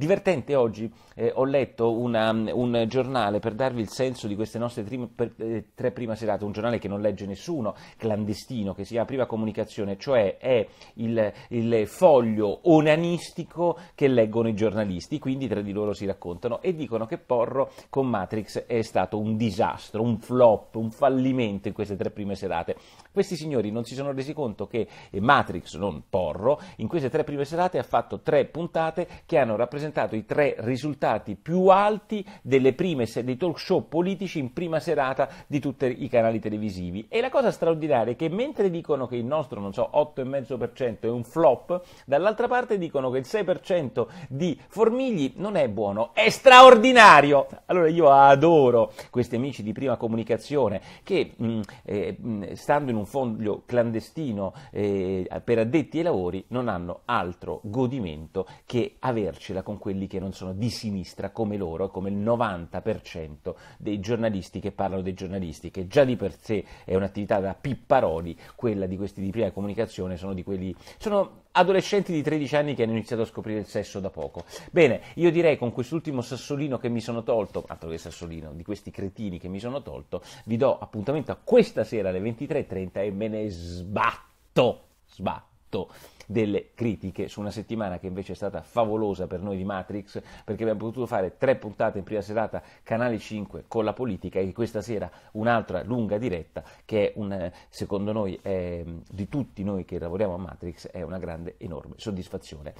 Divertente oggi, eh, ho letto una, un giornale per darvi il senso di queste nostre tri, per, eh, tre prime serate, un giornale che non legge nessuno, clandestino, che si chiama Priva Comunicazione, cioè è il, il foglio onanistico che leggono i giornalisti, quindi tra di loro si raccontano e dicono che Porro con Matrix è stato un disastro, un flop, un fallimento in queste tre prime serate. Questi signori non si sono resi conto che Matrix, non Porro, in queste tre prime serate ha fatto tre puntate che hanno rappresentato presentato i tre risultati più alti se- dei talk show politici in prima serata di tutti i canali televisivi. E la cosa straordinaria è che mentre dicono che il nostro, non so, 8,5% è un flop, dall'altra parte dicono che il 6% di Formigli non è buono, è straordinario. Allora io adoro questi amici di prima comunicazione che, mh, mm, eh, mh, mm, stando in un foglio clandestino eh, per addetti ai lavori, non hanno altro godimento che avercela la con quelli che non sono di sinistra come loro come il 90% dei giornalisti che parlano dei giornalisti, che già di per sé è un'attività da pipparoli, quella di questi di prima comunicazione sono di quelli... Sono adolescenti di 13 anni che hanno iniziato a scoprire il sesso da poco. Bene, io direi con quest'ultimo sassolino che mi sono tolto, altro che sassolino, di questi cretini che mi sono tolto, vi do appuntamento a questa sera alle 23.30 e me ne sbatto, sbatto fatto delle critiche su una settimana che invece è stata favolosa per noi di Matrix, perché abbiamo potuto fare tre puntate in prima serata, Canale 5 con la politica e questa sera un'altra lunga diretta che è un, secondo noi è, di tutti noi che lavoriamo a Matrix è una grande, enorme soddisfazione.